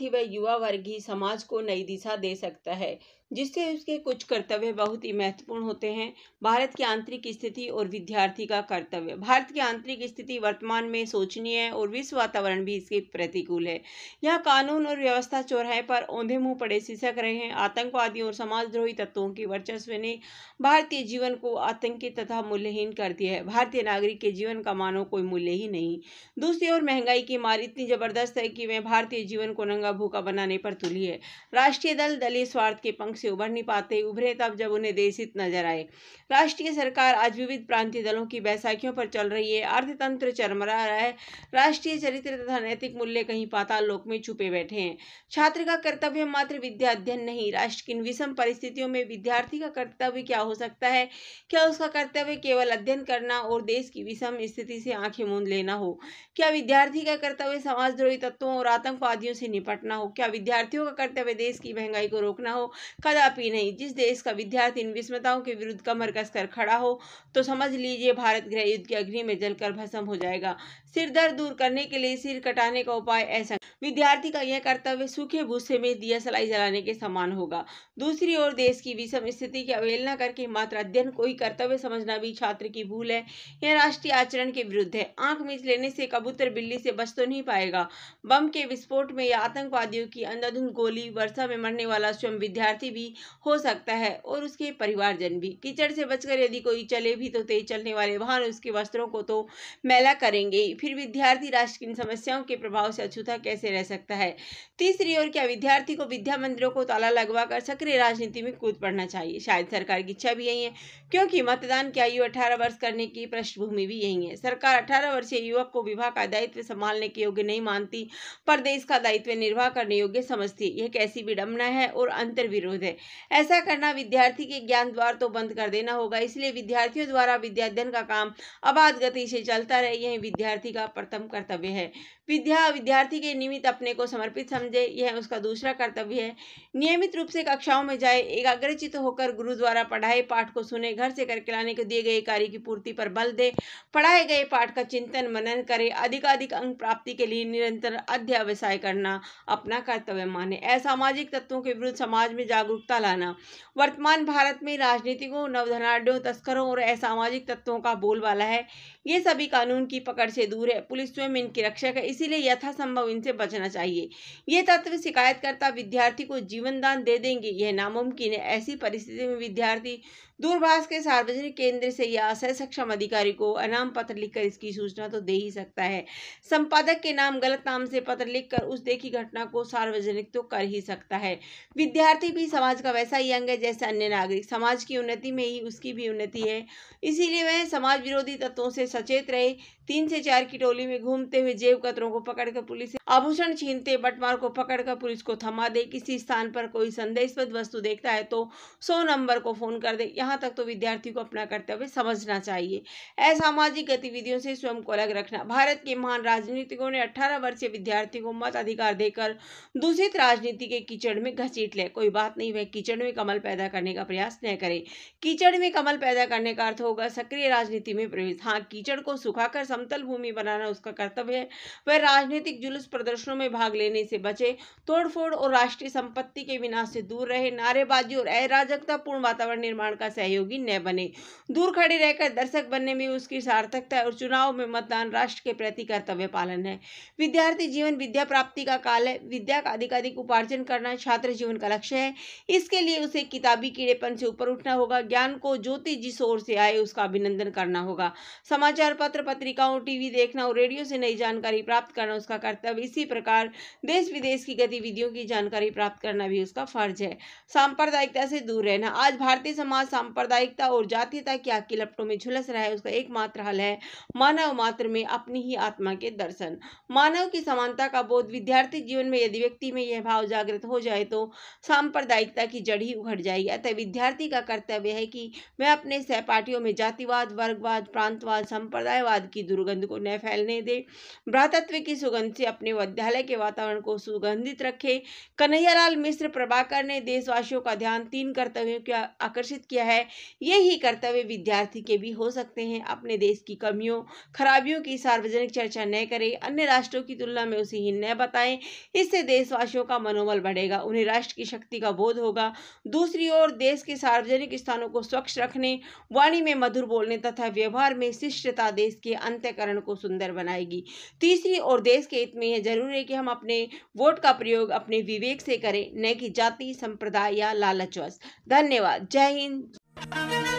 विद्यार्थी व युवा वर्ग ही समाज को नई दिशा दे सकता है जिससे उसके कुछ कर्तव्य बहुत ही महत्वपूर्ण होते हैं भारत की आंतरिक स्थिति और विद्यार्थी का कर्तव्य भारत की आंतरिक स्थिति वर्तमान में सोचनीय है और विश्व वातावरण भी इसके प्रतिकूल है यह कानून और व्यवस्था चौराहे पर औंधे मुंह पड़े सिसक रहे हैं आतंकवादी और समाजद्रोही तत्वों की वर्चस्व ने भारतीय जीवन को आतंकी तथा मूल्यहीन कर दिया है भारतीय नागरिक के जीवन का मानो कोई मूल्य ही नहीं दूसरी ओर महंगाई की मार इतनी जबरदस्त है कि वह भारतीय जीवन को नंगा भूखा बनाने पर तुली है राष्ट्रीय दल दलीय स्वार्थ के पंख से उभर नहीं पाते उभरे तब जब उन्हें देशित नजर आए राष्ट्रीय सरकार आज विविध प्रांतीय दलों की बैसाखियों पर चल रही है अर्थतंत्र चरमरा रहा है राष्ट्रीय चरित्र तथा नैतिक मूल्य कहीं पाताल लोक में छुपे बैठे हैं छात्र का कर्तव्य मात्र विद्या अध्ययन नहीं राष्ट्र की विषम परिस्थितियों में विद्यार्थी का कर्तव्य क्या हो सकता है क्या उसका कर्तव्य केवल अध्ययन करना और देश की विषम स्थिति से आंखें मूंद लेना हो क्या विद्यार्थी का कर्तव्य समाजद्रोही तत्वों और आतंकवादियों से निपटना हो क्या विद्यार्थियों का कर्तव्य देश की महंगाई को रोकना हो का कदापि नहीं जिस देश का विद्यार्थी इन विषमताओं के विरुद्ध कमर कसकर खड़ा हो तो समझ लीजिए भारत गृह युद्ध की अग्नि में जलकर भस्म हो जाएगा सिर दर्द दूर करने के लिए सिर कटाने का उपाय ऐसा विद्यार्थी का यह कर्तव्य सूखे भूसे में दिया सलाई जलाने के समान होगा दूसरी ओर देश की विषम स्थिति की अवहेलना करके मात्र अध्ययन को ही कर्तव्य समझना भी छात्र की भूल है यह राष्ट्रीय आचरण के विरुद्ध है आंख मीच लेने से कबूतर बिल्ली से बच तो नहीं पाएगा बम के विस्फोट में या आतंकवादियों की अंधाधुंध गोली वर्षा में मरने वाला स्वयं विद्यार्थी भी हो सकता है और उसके परिवारजन भी कीचड़ से बचकर यदि कोई चले भी तो तेज चलने वाले वाहन उसके वस्त्रों को तो मैला करेंगे फिर विद्यार्थी राष्ट्र की समस्याओं के प्रभाव से अछूता कैसे रह सकता है तीसरी ओर क्या विद्यार्थी को विद्या मंदिरों को ताला लगवा कर सक्रिय राजनीति में कूद पड़ना चाहिए शायद सरकार की इच्छा भी यही है क्योंकि मतदान की आयु अठारह वर्ष करने की पृष्ठभूमि भी यही है सरकार अठारह वर्षीय युवक को विवाह का दायित्व संभालने के योग्य नहीं मानती पर देश का दायित्व निर्वाह करने योग्य समझती यह कैसी विडम्बना है और अंतर विरोध है ऐसा करना विद्यार्थी के ज्ञान द्वार तो बंद कर देना होगा इसलिए विद्यार्थियों द्वारा विद्याध्ययन का काम अबाध गति से चलता रहे यही विद्यार्थी का प्रथम कर्तव्य है विद्या विद्यार्थी के निमित्त अपने को समर्पित समझे यह उसका दूसरा कर्तव्य है नियमित रूप से कक्षाओं में जाए एकाग्रचित होकर गुरु द्वारा पढ़ाए पाठ को सुने घर से करके लाने को दिए गए कार्य की पूर्ति पर बल दे पढ़ाए गए पाठ का चिंतन मनन करे अधिकाधिक अंक प्राप्ति के लिए निरंतर अध्यवसाय करना अपना कर्तव्य माने असामाजिक तत्वों के विरुद्ध समाज में जागरूकता लाना वर्तमान भारत में राजनीतिकों नवधनाढ़ों तस्करों और असामाजिक तत्वों का बोलबाला है ये सभी कानून की पकड़ से दूर मजबूर है पुलिस स्वयं इनकी रक्षक है इसीलिए यथासंभव इनसे बचना चाहिए ये तत्व शिकायतकर्ता विद्यार्थी को जीवन दान दे देंगे यह नामुमकिन है ऐसी परिस्थिति में विद्यार्थी दूरभाष के सार्वजनिक केंद्र से या असह सक्षम अधिकारी को अनाम पत्र लिखकर इसकी सूचना तो दे ही सकता है संपादक के नाम गलत नाम से पत्र लिखकर उस देखी घटना को सार्वजनिक तो कर ही सकता है विद्यार्थी भी समाज का वैसा ही अंग है जैसे अन्य नागरिक समाज की उन्नति में ही उसकी भी उन्नति है इसीलिए वह समाज विरोधी तत्वों से सचेत रहे तीन से चार हथियार की टोली में घूमते हुए जेब कतरों को पकड़कर पुलिस आभूषण छीनते बटमार को पकड़कर पुलिस को थमा दे किसी स्थान पर कोई संदेशपद वस्तु देखता है तो सौ नंबर को फोन कर दे यहाँ तक तो विद्यार्थी को अपना कर्तव्य समझना चाहिए असामाजिक गतिविधियों से स्वयं को अलग रखना भारत के महान राजनीतिकों ने अठारह वर्षीय विद्यार्थी को मत अधिकार देकर दूषित राजनीति के कीचड़ में घसीट ले कोई बात नहीं वह कीचड़ में कमल पैदा करने का प्रयास न करे कीचड़ में कमल पैदा करने का अर्थ होगा सक्रिय राजनीति में प्रवेश हाँ कीचड़ को सुखाकर समतल भूमि बनाना उसका कर्तव्य है वह राजनीतिक जुलूस प्रदर्शनों में भाग लेने से बचे तोड़फोड़ और राष्ट्रीय संपत्ति के विनाश से दूर रहे नारेबाजी और अराजकतापूर्ण वातावरण निर्माण का सहयोगी न बने दूर खड़े रहकर दर्शक बनने में उसकी सार्थकता और चुनाव में मतदान राष्ट्र के प्रति कर्तव्य पालन है विद्यार्थी जीवन विद्या प्राप्ति का काल है विद्या का अधिकाधिक उपार्जन करना छात्र जीवन का लक्ष्य है इसके लिए उसे किताबी कीड़ेपन से ऊपर उठना होगा ज्ञान को ज्योति जिस ओर से आए उसका अभिनंदन करना होगा समाचार पत्र पत्रिकाओं टीवी देख देखना और रेडियो से नई जानकारी प्राप्त करना उसका कर्तव्य इसी प्रकार देश विदेश की गतिविधियों की जानकारी प्राप्त करना भी उसका फर्ज है सांप्रदायिकता से दूर रहना आज भारतीय समाज सांप्रदायिकता और जातीयता की लपटों में झुलस रहा है उसका एकमात्र हल है मानव मात्र में अपनी ही आत्मा के दर्शन मानव की समानता का बोध विद्यार्थी जीवन में यदि व्यक्ति में यह भाव जागृत हो जाए तो सांप्रदायिकता की जड़ ही उघट जाएगी अतः विद्यार्थी का कर्तव्य है कि वह अपने सहपाठियों में जातिवाद वर्गवाद प्रांतवाद संप्रदायवाद की दुर्गंध को न फैलने दे भ्रातत्व की सुगंध से अपने विद्यालय के वातावरण को सुगंधित रखे कन्हैयालाल मिश्र प्रभाकर ने देशवासियों का ध्यान तीन कर्तव्यों के आकर्षित किया है ये कर्तव्य विद्यार्थी के भी हो सकते हैं अपने देश की कमियों खराबियों की सार्वजनिक चर्चा न करें अन्य राष्ट्रों की तुलना में उसे ही न बताएं इससे देशवासियों का मनोबल बढ़ेगा उन्हें राष्ट्र की शक्ति का बोध होगा दूसरी ओर देश के सार्वजनिक स्थानों को स्वच्छ रखने वाणी में मधुर बोलने तथा व्यवहार में शिष्टता देश के अंत्यकरण को सुंदर बनाएगी तीसरी और देश के हित में यह जरूरी है कि हम अपने वोट का प्रयोग अपने विवेक से करें न कि जाति संप्रदाय या लालचवश धन्यवाद जय हिंद